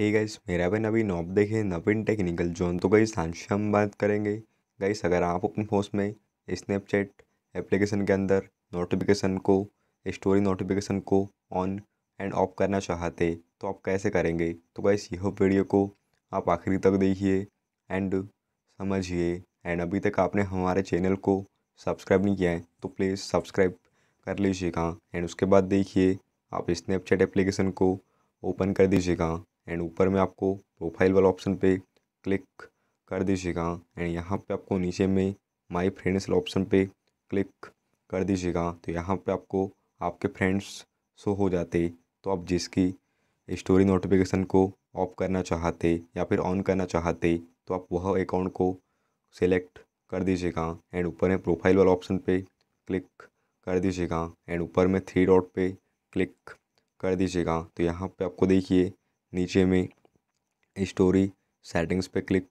hey guys मेरा भाई नवीन op देखें नवीन टेक्निकल जोन तो गई सांश हम बात करेंगे गाइस अगर आप अपने फोन में स्नैपचैट एप्लीकेशन के अंदर नोटिफिकेशन को स्टोरी नोटिफिकेशन को ऑन एंड ऑफ करना चाहते तो आप कैसे करेंगे तो गाइस यह वीडियो को आप आखिरी तक देखिए एंड समझिए एंड अभी तक आपने हमारे चैनल को सब्सक्राइब नहीं किया है तो प्लीज़ सब्सक्राइब कर लीजिएगा एंड उसके बाद देखिए आप स्नैपचैट एप्लीकेशन को ओपन कर दीजिएगा एंड ऊपर में आपको प्रोफाइल वाला ऑप्शन पे क्लिक कर दीजिएगा एंड यहाँ पे आपको नीचे में माय फ्रेंड्स वाला ऑप्शन पे क्लिक कर दीजिएगा तो यहाँ पे आपको आपके फ्रेंड्स शो हो जाते तो आप जिसकी स्टोरी नोटिफिकेशन को ऑफ करना चाहते या फिर ऑन करना चाहते तो आप वह अकाउंट को सेलेक्ट कर दीजिएगा एंड ऊपर में प्रोफाइल वाला ऑप्शन पे क्लिक कर दीजिएगा एंड ऊपर में थ्री डॉट पे क्लिक कर दीजिएगा तो यहाँ पे आपको देखिए नीचे में स्टोरी सेटिंग्स पे क्लिक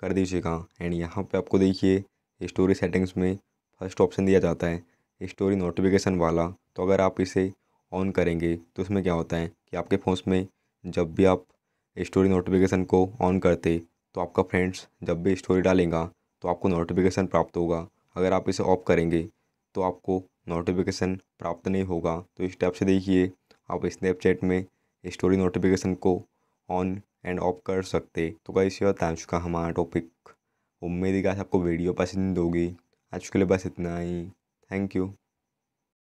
कर दीजिएगा एंड यहाँ पे आपको देखिए स्टोरी सेटिंग्स में फर्स्ट ऑप्शन दिया जाता है स्टोरी नोटिफिकेशन वाला तो अगर आप इसे ऑन करेंगे तो उसमें क्या होता है कि आपके फ़ोन में जब भी आप स्टोरी नोटिफिकेशन को ऑन करते तो आपका फ्रेंड्स जब भी स्टोरी डालेगा तो आपको नोटिफिकेशन प्राप्त होगा अगर आप इसे ऑफ करेंगे तो आपको नोटिफिकेशन प्राप्त नहीं होगा तो इस टाइप से देखिए आप स्नैपचैट में स्टोरी नोटिफिकेशन को ऑन एंड ऑफ कर सकते तो कई ये बात आज का हमारा टॉपिक उम्मीद है कि आपको वीडियो पसंद होगी आज के लिए बस इतना ही थैंक यू